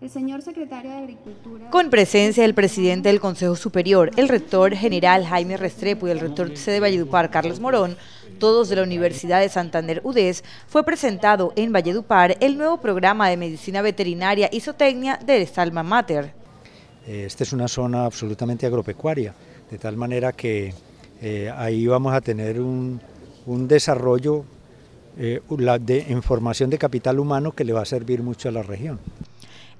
El señor secretario de Agricultura. Con presencia del presidente del Consejo Superior, el rector general Jaime Restrepo y el rector de Valledupar Carlos Morón, todos de la Universidad de Santander UDES, fue presentado en Valledupar el nuevo programa de medicina veterinaria y zootecnia de Salma Mater. Eh, esta es una zona absolutamente agropecuaria, de tal manera que eh, ahí vamos a tener un, desarrollo eh, de, en formación de capital humano que le va a servir mucho a la región.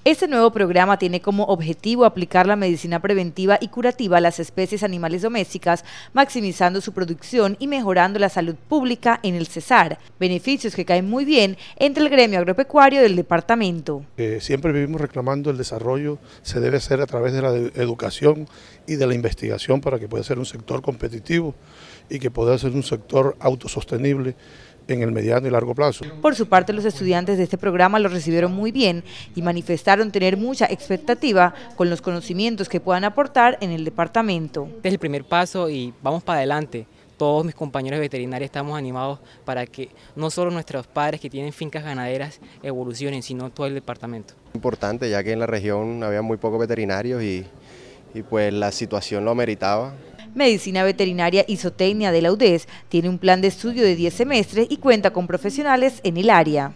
Este nuevo programa tiene como objetivo aplicar la medicina preventiva y curativa a las especies animales domésticas, maximizando su producción y mejorando la salud pública en el Cesar, beneficios que caen muy bien entre el gremio agropecuario del departamento. Eh, siempre vivimos reclamando el desarrollo, se debe hacer a través de la educación y de la investigación para que pueda ser un sector competitivo y que pueda ser un sector autosostenible en el mediano y largo plazo. Por su parte, los estudiantes de este programa lo recibieron muy bien y manifestaron tener mucha expectativa con los conocimientos que puedan aportar en el departamento. Este es el primer paso y vamos para adelante todos mis compañeros veterinarios estamos animados para que no solo nuestros padres que tienen fincas ganaderas evolucionen, sino todo el departamento. Importante, ya que en la región había muy pocos veterinarios y, pues la situación lo meritaba. Medicina Veterinaria y de la UDES. Tiene un plan de estudio de 10 semestres y cuenta con profesionales en el área.